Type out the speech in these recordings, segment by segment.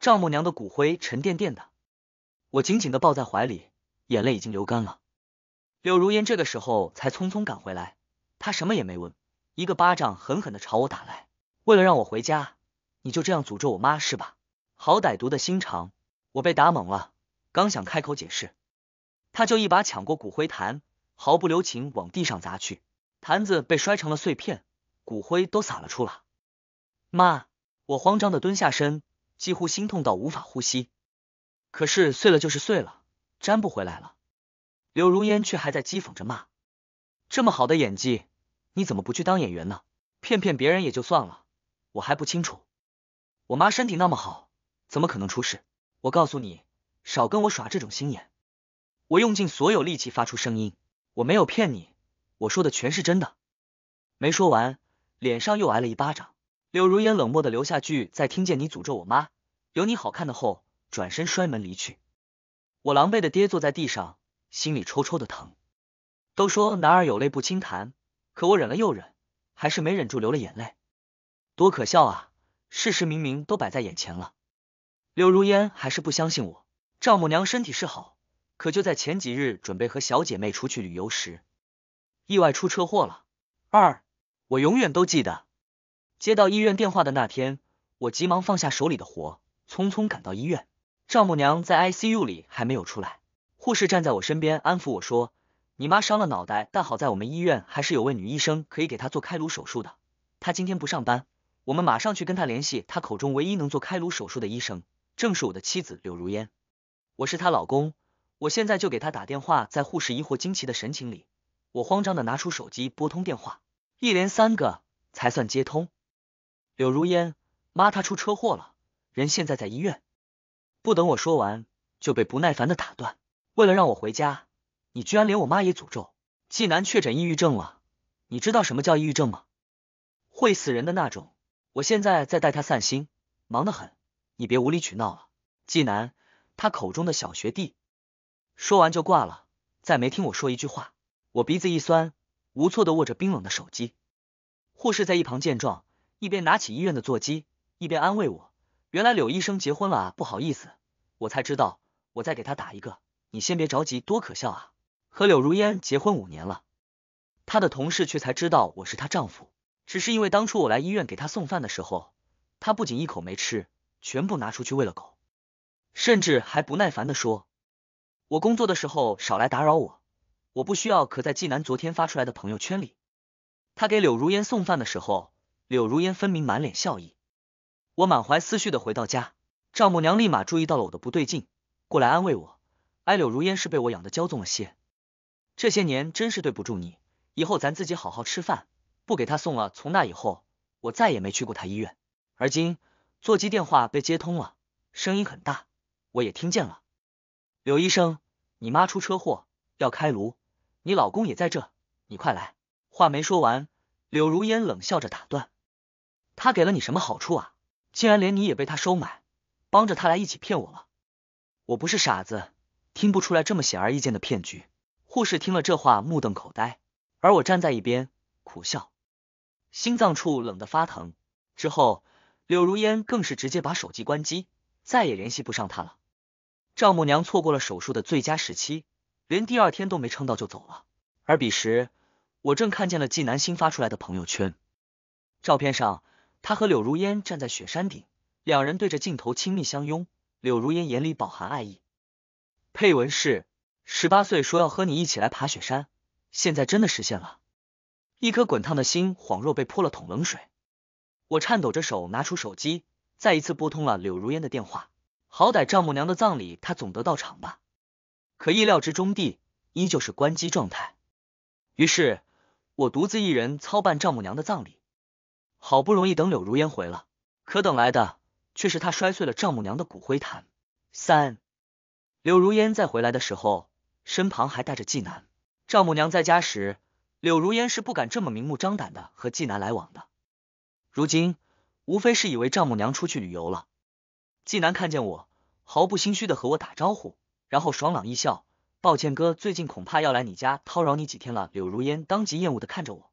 丈母娘的骨灰沉甸甸的，我紧紧的抱在怀里，眼泪已经流干了。柳如烟这个时候才匆匆赶回来，她什么也没问，一个巴掌狠狠的朝我打来。为了让我回家，你就这样诅咒我妈是吧？好歹毒的心肠！我被打懵了，刚想开口解释，他就一把抢过骨灰坛，毫不留情往地上砸去。坛子被摔成了碎片，骨灰都洒了出来。妈，我慌张的蹲下身。几乎心痛到无法呼吸，可是碎了就是碎了，粘不回来了。柳如烟却还在讥讽着骂：“这么好的演技，你怎么不去当演员呢？骗骗别人也就算了，我还不清楚。我妈身体那么好，怎么可能出事？我告诉你，少跟我耍这种心眼！我用尽所有力气发出声音，我没有骗你，我说的全是真的。”没说完，脸上又挨了一巴掌。柳如烟冷漠的留下句：“再听见你诅咒我妈，有你好看的。”后转身摔门离去。我狼狈的跌坐在地上，心里抽抽的疼。都说男儿有泪不轻弹，可我忍了又忍，还是没忍住流了眼泪。多可笑啊！事实明明都摆在眼前了，柳如烟还是不相信我。丈母娘身体是好，可就在前几日准备和小姐妹出去旅游时，意外出车祸了。二，我永远都记得。接到医院电话的那天，我急忙放下手里的活，匆匆赶到医院。丈母娘在 ICU 里还没有出来，护士站在我身边安抚我说：“你妈伤了脑袋，但好在我们医院还是有位女医生可以给她做开颅手术的。她今天不上班，我们马上去跟她联系。”她口中唯一能做开颅手术的医生，正是我的妻子柳如烟，我是她老公。我现在就给她打电话。在护士疑惑惊奇的神情里，我慌张的拿出手机拨通电话，一连三个才算接通。柳如烟，妈，她出车祸了，人现在在医院。不等我说完，就被不耐烦的打断。为了让我回家，你居然连我妈也诅咒。季南确诊抑郁症了，你知道什么叫抑郁症吗？会死人的那种。我现在在带他散心，忙得很，你别无理取闹了。季南，他口中的小学弟。说完就挂了，再没听我说一句话。我鼻子一酸，无措的握着冰冷的手机。护士在一旁见状。一边拿起医院的座机，一边安慰我：“原来柳医生结婚了啊，不好意思。”我才知道，我再给他打一个。你先别着急，多可笑啊！和柳如烟结婚五年了，她的同事却才知道我是她丈夫，只是因为当初我来医院给她送饭的时候，她不仅一口没吃，全部拿出去喂了狗，甚至还不耐烦的说：“我工作的时候少来打扰我，我不需要。”可在济南昨天发出来的朋友圈里，他给柳如烟送饭的时候。柳如烟分明满脸笑意，我满怀思绪的回到家，丈母娘立马注意到了我的不对劲，过来安慰我。哎，柳如烟是被我养的骄纵了些，这些年真是对不住你，以后咱自己好好吃饭，不给她送了。从那以后，我再也没去过她医院。而今座机电话被接通了，声音很大，我也听见了。柳医生，你妈出车祸要开颅，你老公也在这，你快来！话没说完，柳如烟冷笑着打断。他给了你什么好处啊？竟然连你也被他收买，帮着他来一起骗我了！我不是傻子，听不出来这么显而易见的骗局。护士听了这话，目瞪口呆，而我站在一边苦笑，心脏处冷得发疼。之后，柳如烟更是直接把手机关机，再也联系不上他了。丈母娘错过了手术的最佳时期，连第二天都没撑到就走了。而彼时，我正看见了纪南新发出来的朋友圈，照片上。他和柳如烟站在雪山顶，两人对着镜头亲密相拥，柳如烟眼里饱含爱意。配文是：十八岁说要和你一起来爬雪山，现在真的实现了。一颗滚烫的心恍若被泼了桶冷水，我颤抖着手拿出手机，再一次拨通了柳如烟的电话。好歹丈母娘的葬礼，她总得到场吧？可意料之中地，依旧是关机状态。于是，我独自一人操办丈母娘的葬礼。好不容易等柳如烟回了，可等来的却是她摔碎了丈母娘的骨灰坛。三，柳如烟在回来的时候，身旁还带着纪南。丈母娘在家时，柳如烟是不敢这么明目张胆的和纪南来往的。如今，无非是以为丈母娘出去旅游了。纪南看见我，毫不心虚的和我打招呼，然后爽朗一笑：“抱歉哥，最近恐怕要来你家叨扰你几天了。”柳如烟当即厌恶的看着我，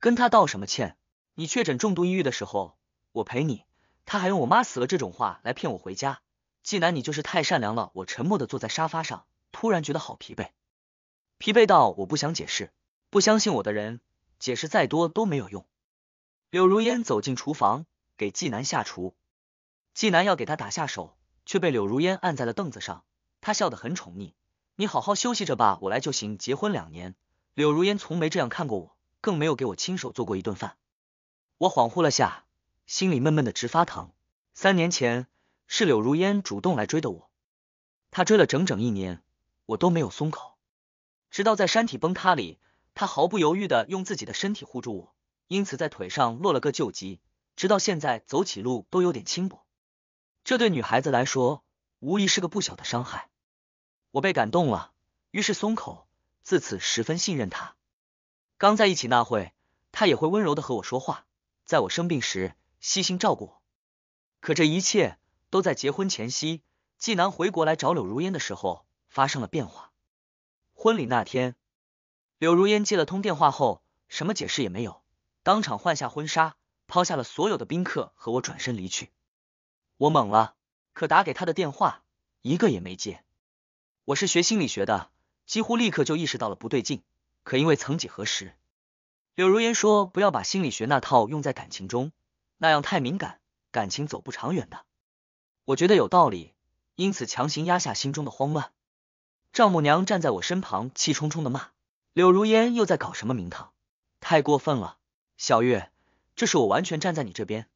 跟他道什么歉？你确诊重度抑郁的时候，我陪你。他还用我妈死了这种话来骗我回家。纪南，你就是太善良了。我沉默的坐在沙发上，突然觉得好疲惫，疲惫到我不想解释，不相信我的人，解释再多都没有用。柳如烟走进厨房给季南下厨，季南要给他打下手，却被柳如烟按在了凳子上。他笑得很宠溺，你好好休息着吧，我来就行。结婚两年，柳如烟从没这样看过我，更没有给我亲手做过一顿饭。我恍惚了下，心里闷闷的直发疼。三年前是柳如烟主动来追的我，她追了整整一年，我都没有松口，直到在山体崩塌里，她毫不犹豫的用自己的身体护住我，因此在腿上落了个旧疾，直到现在走起路都有点轻薄。这对女孩子来说，无疑是个不小的伤害。我被感动了，于是松口，自此十分信任她。刚在一起那会，她也会温柔的和我说话。在我生病时悉心照顾我，可这一切都在结婚前夕，季南回国来找柳如烟的时候发生了变化。婚礼那天，柳如烟接了通电话后，什么解释也没有，当场换下婚纱，抛下了所有的宾客和我，转身离去。我懵了，可打给他的电话一个也没接。我是学心理学的，几乎立刻就意识到了不对劲，可因为曾几何时。柳如烟说：“不要把心理学那套用在感情中，那样太敏感，感情走不长远的。”我觉得有道理，因此强行压下心中的慌乱。丈母娘站在我身旁，气冲冲的骂：“柳如烟又在搞什么名堂？太过分了！小月，这是我完全站在你这边。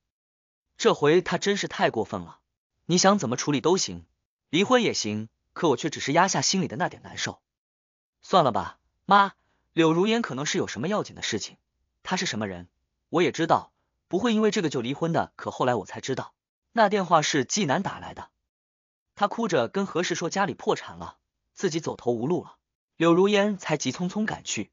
这回她真是太过分了，你想怎么处理都行，离婚也行。可我却只是压下心里的那点难受。算了吧，妈。”柳如烟可能是有什么要紧的事情，他是什么人我也知道，不会因为这个就离婚的。可后来我才知道，那电话是纪南打来的，他哭着跟何氏说家里破产了，自己走投无路了，柳如烟才急匆匆赶去。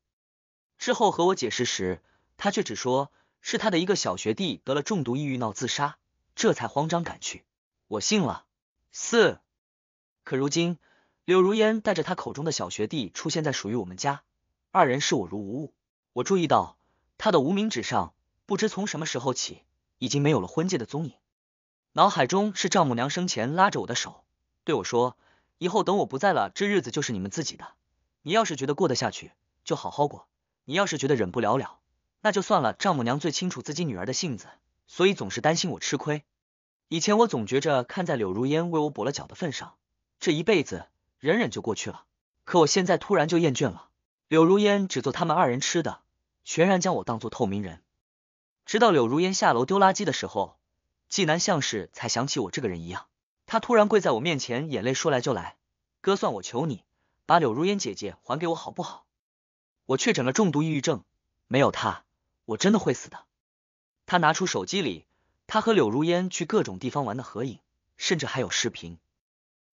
之后和我解释时，他却只说是他的一个小学弟得了中毒抑郁闹自杀，这才慌张赶去。我信了四，可如今柳如烟带着他口中的小学弟出现在属于我们家。二人视我如无物，我注意到他的无名指上，不知从什么时候起，已经没有了婚戒的踪影。脑海中是丈母娘生前拉着我的手对我说：“以后等我不在了，这日子就是你们自己的。你要是觉得过得下去，就好好过；你要是觉得忍不了了，那就算了。”丈母娘最清楚自己女儿的性子，所以总是担心我吃亏。以前我总觉着看在柳如烟为我补了脚的份上，这一辈子忍忍就过去了。可我现在突然就厌倦了。柳如烟只做他们二人吃的，全然将我当做透明人。直到柳如烟下楼丢垃圾的时候，纪南像是才想起我这个人一样，他突然跪在我面前，眼泪说来就来：“哥，算我求你，把柳如烟姐姐还给我好不好？”我确诊了重度抑郁症，没有她，我真的会死的。他拿出手机里他和柳如烟去各种地方玩的合影，甚至还有视频，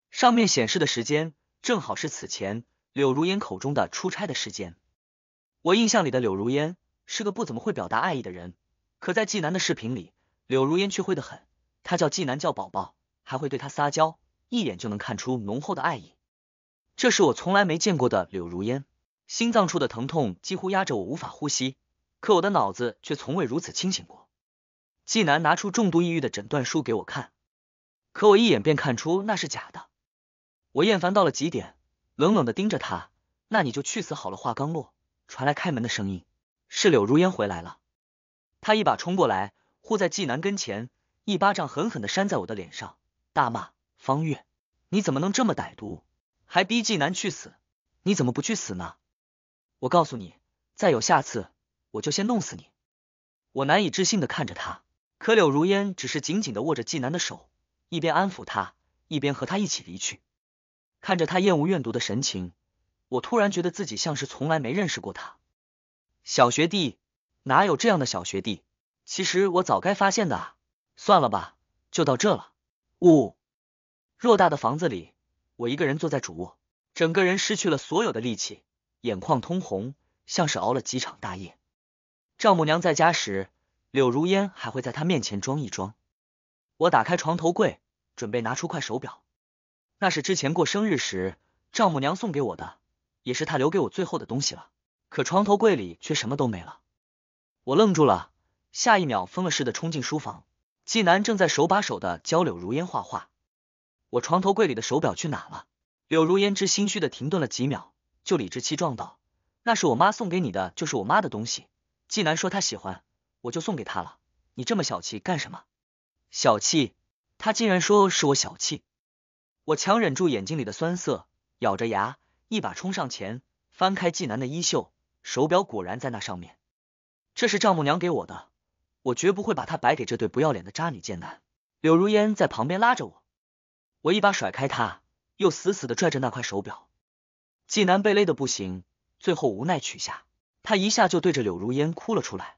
上面显示的时间正好是此前。柳如烟口中的出差的时间，我印象里的柳如烟是个不怎么会表达爱意的人，可在纪南的视频里，柳如烟却会的很。他叫纪南叫宝宝，还会对他撒娇，一眼就能看出浓厚的爱意。这是我从来没见过的柳如烟。心脏处的疼痛几乎压着我无法呼吸，可我的脑子却从未如此清醒过。纪南拿出重度抑郁的诊断书给我看，可我一眼便看出那是假的。我厌烦到了极点。冷冷的盯着他，那你就去死好了。话刚落，传来开门的声音，是柳如烟回来了。他一把冲过来，护在纪南跟前，一巴掌狠狠的扇在我的脸上，大骂：“方月，你怎么能这么歹毒，还逼纪南去死？你怎么不去死呢？我告诉你，再有下次，我就先弄死你！”我难以置信的看着他，可柳如烟只是紧紧的握着纪南的手，一边安抚他，一边和他一起离去。看着他厌恶怨毒的神情，我突然觉得自己像是从来没认识过他。小学弟哪有这样的小学弟？其实我早该发现的。算了吧，就到这了。呜。偌大的房子里，我一个人坐在主卧，整个人失去了所有的力气，眼眶通红，像是熬了几场大夜。丈母娘在家时，柳如烟还会在她面前装一装。我打开床头柜，准备拿出块手表。那是之前过生日时，丈母娘送给我的，也是她留给我最后的东西了。可床头柜里却什么都没了，我愣住了。下一秒，疯了似的冲进书房，季南正在手把手的教柳如烟画画。我床头柜里的手表去哪了？柳如烟之心虚的停顿了几秒，就理直气壮道：“那是我妈送给你的，就是我妈的东西。”季南说他喜欢，我就送给他了。你这么小气干什么？小气？他竟然说是我小气。我强忍住眼睛里的酸涩，咬着牙，一把冲上前，翻开纪南的衣袖，手表果然在那上面。这是丈母娘给我的，我绝不会把它白给这对不要脸的渣女贱男。柳如烟在旁边拉着我，我一把甩开他，又死死的拽着那块手表。纪南被勒得不行，最后无奈取下，他一下就对着柳如烟哭了出来。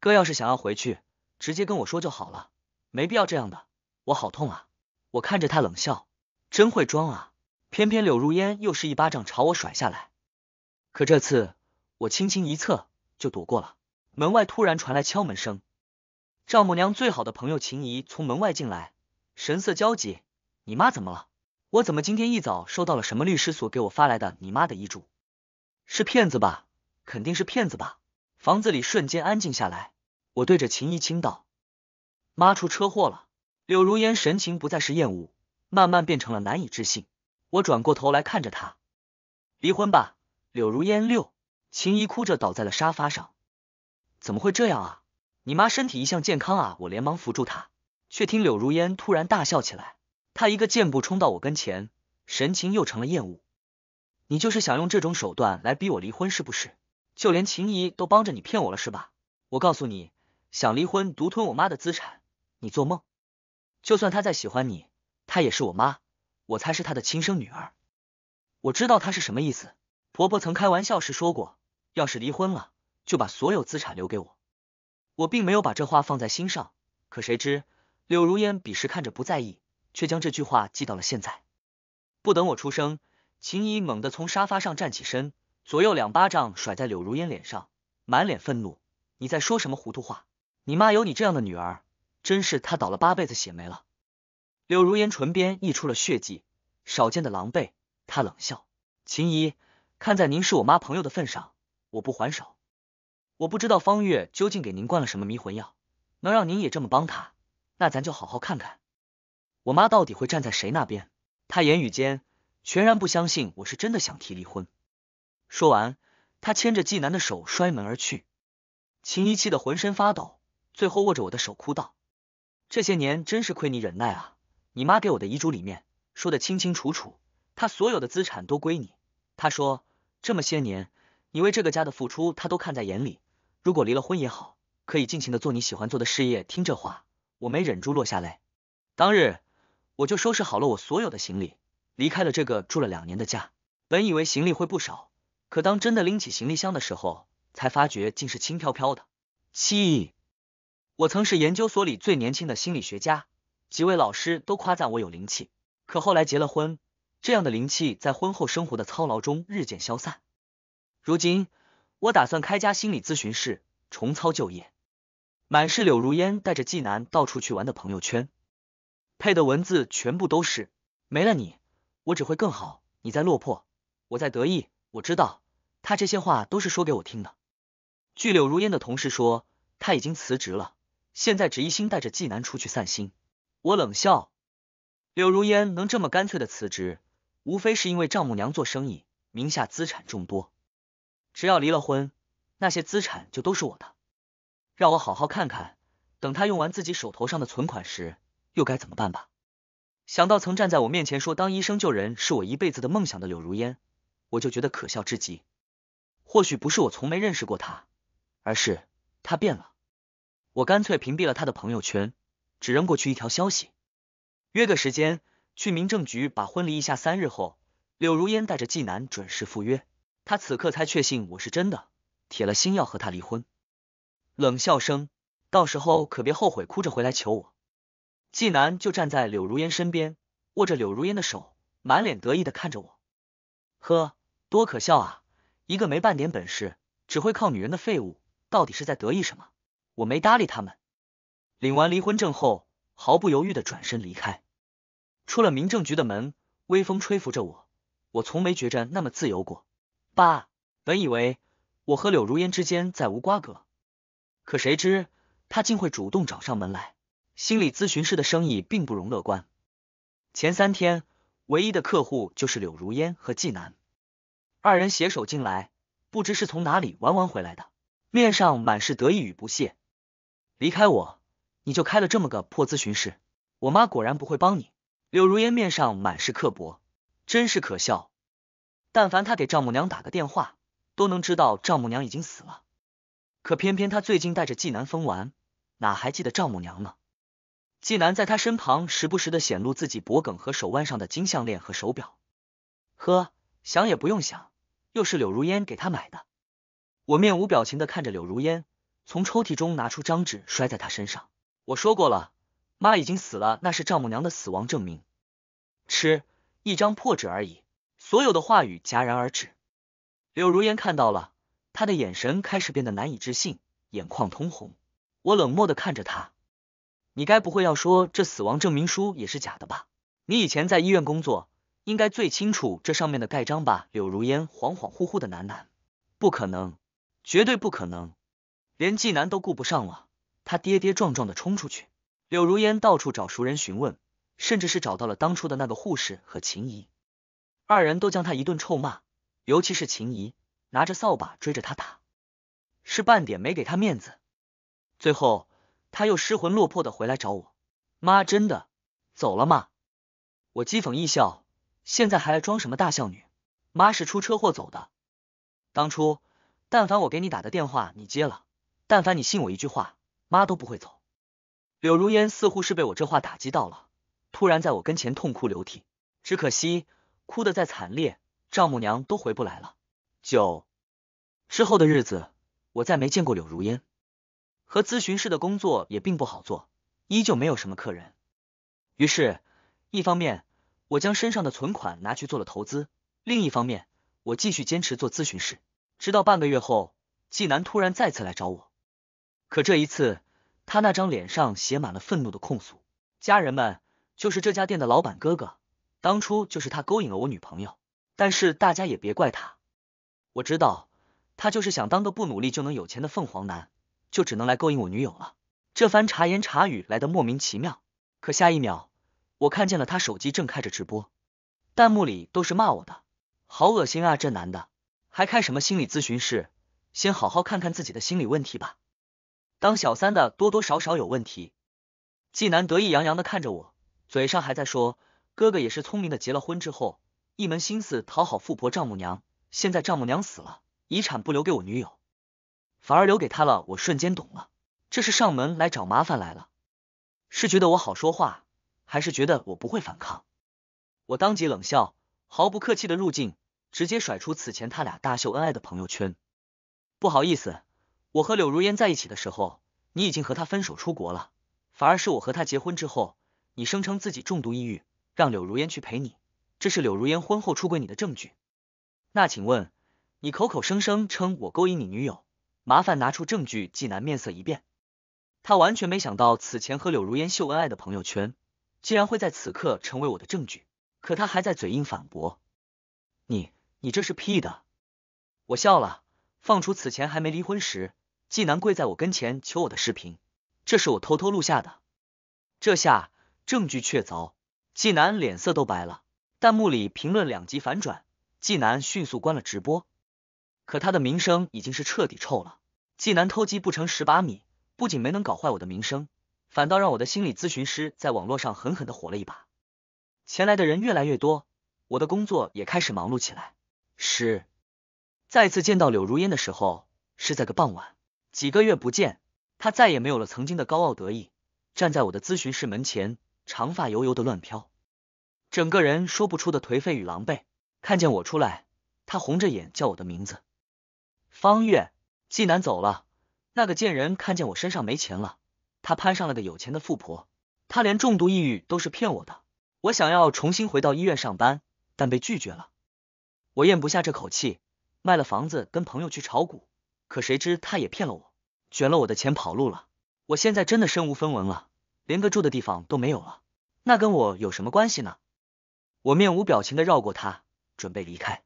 哥要是想要回去，直接跟我说就好了，没必要这样的。我好痛啊！我看着他冷笑。真会装啊！偏偏柳如烟又是一巴掌朝我甩下来，可这次我轻轻一侧就躲过了。门外突然传来敲门声，丈母娘最好的朋友秦怡从门外进来，神色焦急：“你妈怎么了？我怎么今天一早收到了什么律师所给我发来的你妈的遗嘱？是骗子吧？肯定是骗子吧！”房子里瞬间安静下来，我对着秦怡倾道：“妈出车祸了。”柳如烟神情不再是厌恶。慢慢变成了难以置信。我转过头来看着他，离婚吧，柳如烟六秦怡哭着倒在了沙发上。怎么会这样啊？你妈身体一向健康啊！我连忙扶住她，却听柳如烟突然大笑起来。她一个箭步冲到我跟前，神情又成了厌恶。你就是想用这种手段来逼我离婚是不是？就连秦怡都帮着你骗我了是吧？我告诉你，想离婚独吞我妈的资产，你做梦！就算她再喜欢你。她也是我妈，我才是她的亲生女儿。我知道她是什么意思。婆婆曾开玩笑时说过，要是离婚了，就把所有资产留给我。我并没有把这话放在心上。可谁知，柳如烟彼时看着不在意，却将这句话记到了现在。不等我出声，秦姨猛地从沙发上站起身，左右两巴掌甩在柳如烟脸上，满脸愤怒：“你在说什么糊涂话？你妈有你这样的女儿，真是她倒了八辈子血霉了。”柳如烟唇边溢出了血迹，少见的狼狈。她冷笑：“秦姨，看在您是我妈朋友的份上，我不还手。我不知道方月究竟给您灌了什么迷魂药，能让您也这么帮他。那咱就好好看看，我妈到底会站在谁那边。”她言语间全然不相信我是真的想提离婚。说完，她牵着纪南的手摔门而去。秦姨气得浑身发抖，最后握着我的手哭道：“这些年真是亏你忍耐啊！”你妈给我的遗嘱里面说的清清楚楚，她所有的资产都归你。她说，这么些年，你为这个家的付出，她都看在眼里。如果离了婚也好，可以尽情的做你喜欢做的事业。听这话，我没忍住落下泪。当日，我就收拾好了我所有的行李，离开了这个住了两年的家。本以为行李会不少，可当真的拎起行李箱的时候，才发觉竟是轻飘飘的。七，我曾是研究所里最年轻的心理学家。几位老师都夸赞我有灵气，可后来结了婚，这样的灵气在婚后生活的操劳中日渐消散。如今，我打算开家心理咨询室，重操旧业。满是柳如烟带着季南到处去玩的朋友圈，配的文字全部都是：没了你，我只会更好。你在落魄，我在得意。我知道，他这些话都是说给我听的。据柳如烟的同事说，他已经辞职了，现在只一心带着季南出去散心。我冷笑，柳如烟能这么干脆的辞职，无非是因为丈母娘做生意，名下资产众多，只要离了婚，那些资产就都是我的。让我好好看看，等他用完自己手头上的存款时，又该怎么办吧。想到曾站在我面前说当医生救人是我一辈子的梦想的柳如烟，我就觉得可笑至极。或许不是我从没认识过他，而是他变了。我干脆屏蔽了他的朋友圈。只扔过去一条消息，约个时间去民政局把婚离一下。三日后，柳如烟带着纪南准时赴约。他此刻才确信我是真的，铁了心要和他离婚。冷笑声，到时候可别后悔，哭着回来求我。纪南就站在柳如烟身边，握着柳如烟的手，满脸得意的看着我。呵，多可笑啊！一个没半点本事，只会靠女人的废物，到底是在得意什么？我没搭理他们。领完离婚证后，毫不犹豫的转身离开，出了民政局的门，微风吹拂着我，我从没觉着那么自由过。爸，本以为我和柳如烟之间再无瓜葛，可谁知她竟会主动找上门来。心理咨询师的生意并不容乐观，前三天唯一的客户就是柳如烟和纪南二人携手进来，不知是从哪里玩完回来的，面上满是得意与不屑，离开我。你就开了这么个破咨询室，我妈果然不会帮你。柳如烟面上满是刻薄，真是可笑。但凡他给丈母娘打个电话，都能知道丈母娘已经死了。可偏偏他最近带着纪南疯玩，哪还记得丈母娘呢？纪南在他身旁，时不时的显露自己脖颈和手腕上的金项链和手表。呵，想也不用想，又是柳如烟给他买的。我面无表情的看着柳如烟，从抽屉中拿出张纸摔在他身上。我说过了，妈已经死了，那是丈母娘的死亡证明，吃一张破纸而已。所有的话语戛然而止。柳如烟看到了，她的眼神开始变得难以置信，眼眶通红。我冷漠的看着他，你该不会要说这死亡证明书也是假的吧？你以前在医院工作，应该最清楚这上面的盖章吧？柳如烟恍恍惚惚的喃喃，不可能，绝对不可能，连纪南都顾不上了。他跌跌撞撞的冲出去，柳如烟到处找熟人询问，甚至是找到了当初的那个护士和秦怡，二人都将他一顿臭骂，尤其是秦怡拿着扫把追着他打，是半点没给他面子。最后他又失魂落魄的回来找我，妈真的走了吗？我讥讽一笑，现在还装什么大孝女？妈是出车祸走的，当初但凡我给你打的电话你接了，但凡你信我一句话。妈都不会走。柳如烟似乎是被我这话打击到了，突然在我跟前痛哭流涕。只可惜，哭的再惨烈，丈母娘都回不来了。九之后的日子，我再没见过柳如烟，和咨询室的工作也并不好做，依旧没有什么客人。于是，一方面我将身上的存款拿去做了投资，另一方面我继续坚持做咨询室，直到半个月后，纪南突然再次来找我，可这一次。他那张脸上写满了愤怒的控诉，家人们，就是这家店的老板哥哥，当初就是他勾引了我女朋友。但是大家也别怪他，我知道他就是想当个不努力就能有钱的凤凰男，就只能来勾引我女友了。这番茶言茶语来的莫名其妙，可下一秒我看见了他手机正开着直播，弹幕里都是骂我的，好恶心啊！这男的还开什么心理咨询室？先好好看看自己的心理问题吧。当小三的多多少少有问题，纪南得意洋洋的看着我，嘴上还在说：“哥哥也是聪明的，结了婚之后一门心思讨好富婆丈母娘，现在丈母娘死了，遗产不留给我女友，反而留给他了。”我瞬间懂了，这是上门来找麻烦来了，是觉得我好说话，还是觉得我不会反抗？我当即冷笑，毫不客气的入镜，直接甩出此前他俩大秀恩爱的朋友圈。不好意思。我和柳如烟在一起的时候，你已经和她分手出国了，反而是我和她结婚之后，你声称自己重度抑郁，让柳如烟去陪你，这是柳如烟婚后出轨你的证据。那请问，你口口声声称我勾引你女友，麻烦拿出证据。纪南面色一变，他完全没想到此前和柳如烟秀恩爱的朋友圈，竟然会在此刻成为我的证据。可他还在嘴硬反驳，你你这是屁的！我笑了，放出此前还没离婚时。纪南跪在我跟前求我的视频，这是我偷偷录下的。这下证据确凿，纪南脸色都白了。弹幕里评论两极反转，纪南迅速关了直播。可他的名声已经是彻底臭了。纪南偷鸡不成蚀把米，不仅没能搞坏我的名声，反倒让我的心理咨询师在网络上狠狠的火了一把。前来的人越来越多，我的工作也开始忙碌起来。是再次见到柳如烟的时候，是在个傍晚。几个月不见，他再也没有了曾经的高傲得意。站在我的咨询室门前，长发油油的乱飘，整个人说不出的颓废与狼狈。看见我出来，他红着眼叫我的名字。方月，季南走了。那个贱人看见我身上没钱了，他攀上了个有钱的富婆。他连重度抑郁都是骗我的。我想要重新回到医院上班，但被拒绝了。我咽不下这口气，卖了房子，跟朋友去炒股。可谁知他也骗了我，卷了我的钱跑路了。我现在真的身无分文了，连个住的地方都没有了。那跟我有什么关系呢？我面无表情的绕过他，准备离开。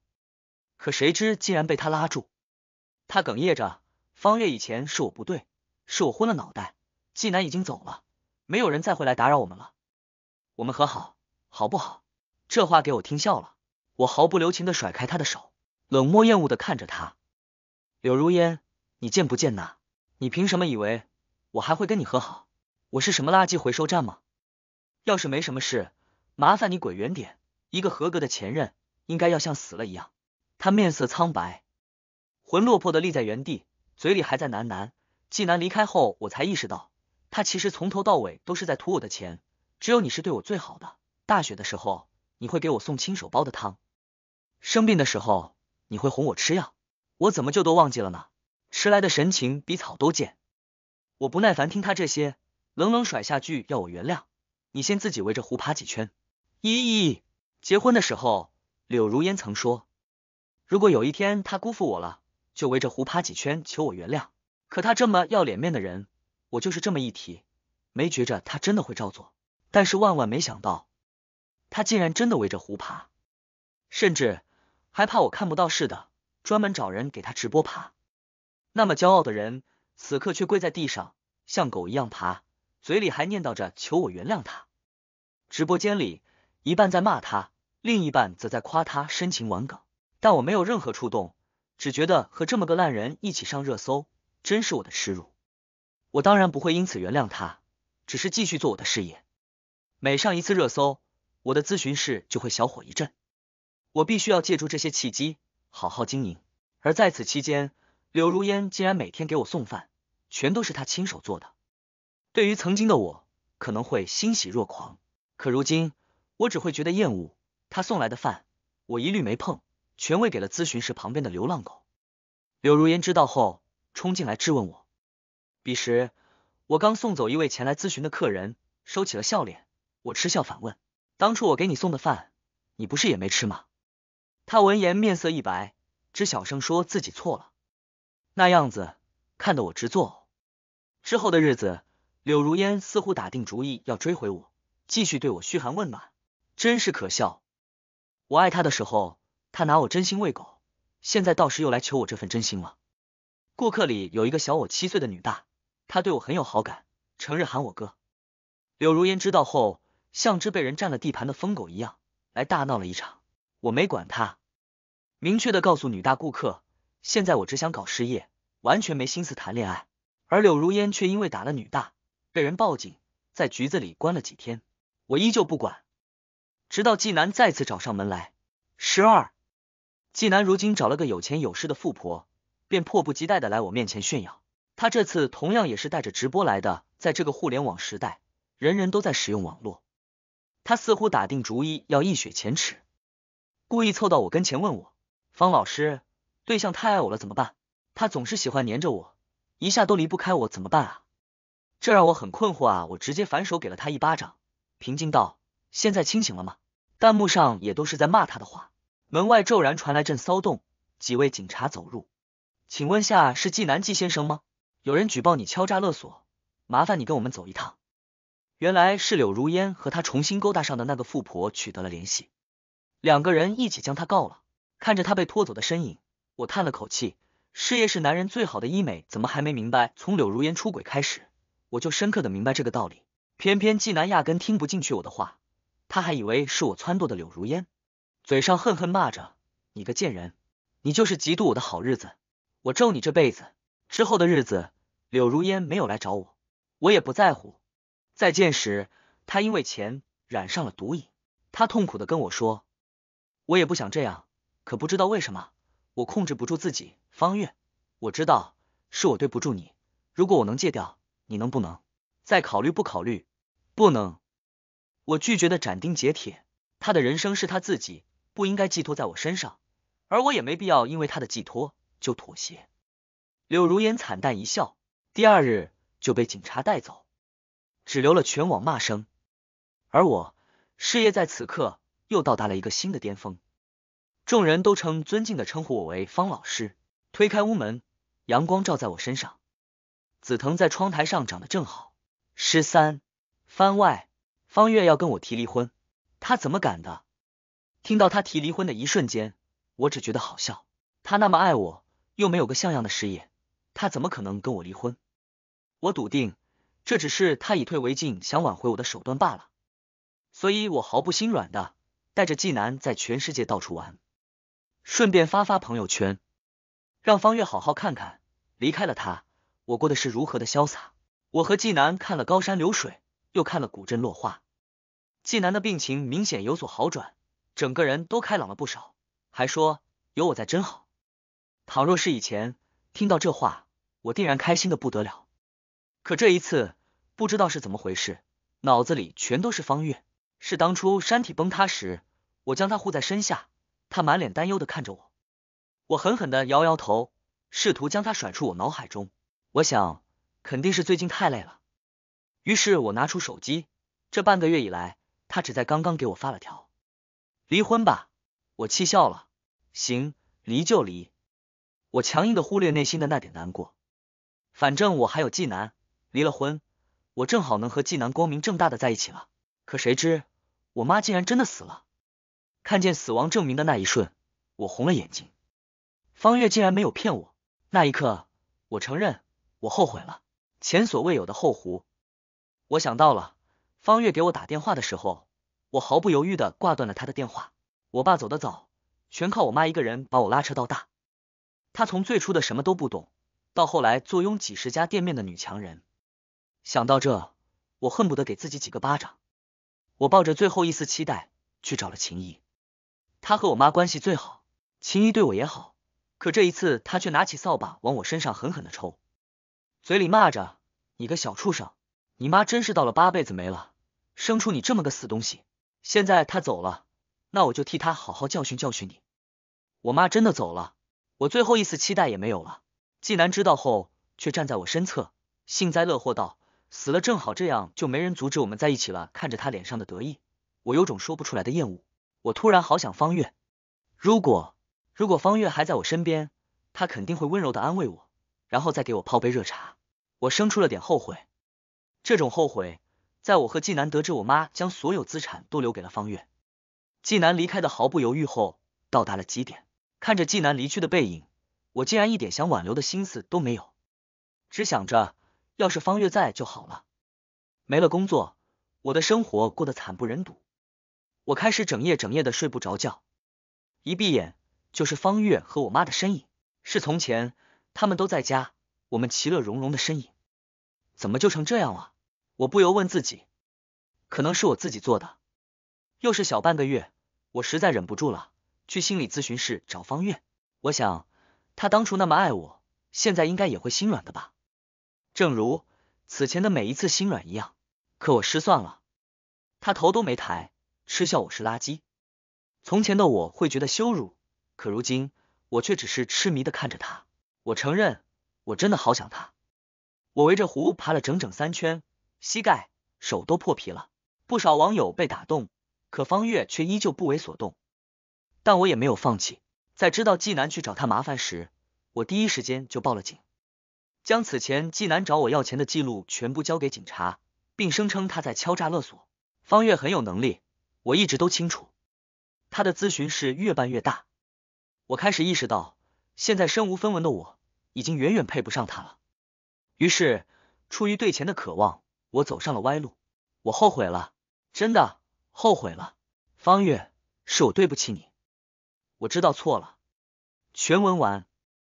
可谁知竟然被他拉住。他哽咽着：“方月以前是我不对，是我昏了脑袋。纪南已经走了，没有人再会来打扰我们了。我们和好，好不好？”这话给我听笑了。我毫不留情的甩开他的手，冷漠厌恶的看着他。柳如烟，你贱不贱呐？你凭什么以为我还会跟你和好？我是什么垃圾回收站吗？要是没什么事，麻烦你滚远点。一个合格的前任，应该要像死了一样。他面色苍白，魂落魄的立在原地，嘴里还在喃喃。纪南离开后，我才意识到，他其实从头到尾都是在图我的钱。只有你是对我最好的。大雪的时候，你会给我送亲手包的汤；生病的时候，你会哄我吃药。我怎么就都忘记了呢？迟来的神情比草都贱。我不耐烦听他这些，冷冷甩下句要我原谅。你先自己围着湖爬几圈。咦咦结婚的时候，柳如烟曾说，如果有一天他辜负我了，就围着湖爬几圈求我原谅。可他这么要脸面的人，我就是这么一提，没觉着他真的会照做。但是万万没想到，他竟然真的围着湖爬，甚至还怕我看不到似的。专门找人给他直播爬，那么骄傲的人，此刻却跪在地上，像狗一样爬，嘴里还念叨着求我原谅他。直播间里一半在骂他，另一半则在夸他深情玩梗。但我没有任何触动，只觉得和这么个烂人一起上热搜，真是我的耻辱。我当然不会因此原谅他，只是继续做我的事业。每上一次热搜，我的咨询室就会小火一阵。我必须要借助这些契机。好好经营，而在此期间，柳如烟竟然每天给我送饭，全都是她亲手做的。对于曾经的我，可能会欣喜若狂，可如今我只会觉得厌恶。她送来的饭，我一律没碰，全喂给了咨询室旁边的流浪狗。柳如烟知道后，冲进来质问我。彼时，我刚送走一位前来咨询的客人，收起了笑脸，我嗤笑反问：当初我给你送的饭，你不是也没吃吗？他闻言面色一白，只小声说自己错了，那样子看得我直作呕。之后的日子，柳如烟似乎打定主意要追回我，继续对我嘘寒问暖，真是可笑。我爱他的时候，他拿我真心喂狗，现在倒是又来求我这份真心了。顾客里有一个小我七岁的女大，她对我很有好感，成日喊我哥。柳如烟知道后，像只被人占了地盘的疯狗一样，来大闹了一场。我没管他，明确的告诉女大顾客，现在我只想搞事业，完全没心思谈恋爱。而柳如烟却因为打了女大，被人报警，在局子里关了几天。我依旧不管，直到纪南再次找上门来。十二，纪南如今找了个有钱有势的富婆，便迫不及待的来我面前炫耀。他这次同样也是带着直播来的，在这个互联网时代，人人都在使用网络。他似乎打定主意要一雪前耻。故意凑到我跟前问我：“方老师，对象太爱我了怎么办？他总是喜欢黏着我，一下都离不开我，怎么办啊？”这让我很困惑啊！我直接反手给了他一巴掌，平静道：“现在清醒了吗？”弹幕上也都是在骂他的话。门外骤然传来阵骚动，几位警察走入，请问下是季南季先生吗？有人举报你敲诈勒索，麻烦你跟我们走一趟。原来是柳如烟和他重新勾搭上的那个富婆取得了联系。两个人一起将他告了，看着他被拖走的身影，我叹了口气。事业是男人最好的医美，怎么还没明白？从柳如烟出轨开始，我就深刻的明白这个道理。偏偏纪南压根听不进去我的话，他还以为是我撺掇的柳如烟，嘴上恨恨骂着：“你个贱人，你就是嫉妒我的好日子。”我咒你这辈子之后的日子。柳如烟没有来找我，我也不在乎。再见时，他因为钱染上了毒瘾，他痛苦的跟我说。我也不想这样，可不知道为什么，我控制不住自己。方月，我知道是我对不住你。如果我能戒掉，你能不能再考虑不考虑？不能，我拒绝的斩钉截铁。他的人生是他自己，不应该寄托在我身上，而我也没必要因为他的寄托就妥协。柳如烟惨淡一笑，第二日就被警察带走，只留了全网骂声。而我，事业在此刻。又到达了一个新的巅峰，众人都称尊敬的称呼我为方老师。推开屋门，阳光照在我身上，紫藤在窗台上长得正好。十三番外，方月要跟我提离婚，他怎么敢的？听到他提离婚的一瞬间，我只觉得好笑。他那么爱我，又没有个像样的事业，他怎么可能跟我离婚？我笃定这只是他以退为进，想挽回我的手段罢了，所以我毫不心软的。带着纪南在全世界到处玩，顺便发发朋友圈，让方月好好看看。离开了他，我过的是如何的潇洒。我和纪南看了高山流水，又看了古镇落花。纪南的病情明显有所好转，整个人都开朗了不少，还说有我在真好。倘若是以前听到这话，我定然开心的不得了。可这一次，不知道是怎么回事，脑子里全都是方月。是当初山体崩塌时。我将他护在身下，他满脸担忧的看着我，我狠狠的摇摇头，试图将他甩出我脑海中。我想肯定是最近太累了，于是我拿出手机，这半个月以来，他只在刚刚给我发了条，离婚吧。我气笑了，行，离就离。我强硬的忽略内心的那点难过，反正我还有纪南，离了婚，我正好能和纪南光明正大的在一起了。可谁知，我妈竟然真的死了。看见死亡证明的那一瞬，我红了眼睛。方月竟然没有骗我，那一刻，我承认我后悔了，前所未有的后悔。我想到了方月给我打电话的时候，我毫不犹豫的挂断了他的电话。我爸走得早，全靠我妈一个人把我拉扯到大。他从最初的什么都不懂，到后来坐拥几十家店面的女强人。想到这，我恨不得给自己几个巴掌。我抱着最后一丝期待去找了秦毅。他和我妈关系最好，秦怡对我也好，可这一次他却拿起扫把往我身上狠狠的抽，嘴里骂着：“你个小畜生，你妈真是倒了八辈子霉了，生出你这么个死东西。”现在他走了，那我就替他好好教训教训你。我妈真的走了，我最后一丝期待也没有了。纪南知道后，却站在我身侧，幸灾乐祸道：“死了正好，这样就没人阻止我们在一起了。”看着他脸上的得意，我有种说不出来的厌恶。我突然好想方月，如果如果方月还在我身边，他肯定会温柔的安慰我，然后再给我泡杯热茶。我生出了点后悔，这种后悔，在我和纪南得知我妈将所有资产都留给了方月，纪南离开的毫不犹豫后，到达了极点。看着纪南离去的背影，我竟然一点想挽留的心思都没有，只想着要是方月在就好了。没了工作，我的生活过得惨不忍睹。我开始整夜整夜的睡不着觉，一闭眼就是方月和我妈的身影，是从前他们都在家，我们其乐融融的身影，怎么就成这样了？我不由问自己，可能是我自己做的。又是小半个月，我实在忍不住了，去心理咨询室找方月。我想，他当初那么爱我，现在应该也会心软的吧，正如此前的每一次心软一样。可我失算了，他头都没抬。嗤笑我是垃圾。从前的我会觉得羞辱，可如今我却只是痴迷的看着他。我承认，我真的好想他。我围着湖爬了整整三圈，膝盖、手都破皮了。不少网友被打动，可方月却依旧不为所动。但我也没有放弃。在知道纪南去找他麻烦时，我第一时间就报了警，将此前纪南找我要钱的记录全部交给警察，并声称他在敲诈勒索。方月很有能力。我一直都清楚，他的咨询是越办越大。我开始意识到，现在身无分文的我已经远远配不上他了。于是，出于对钱的渴望，我走上了歪路。我后悔了，真的后悔了。方月，是我对不起你，我知道错了。全文完。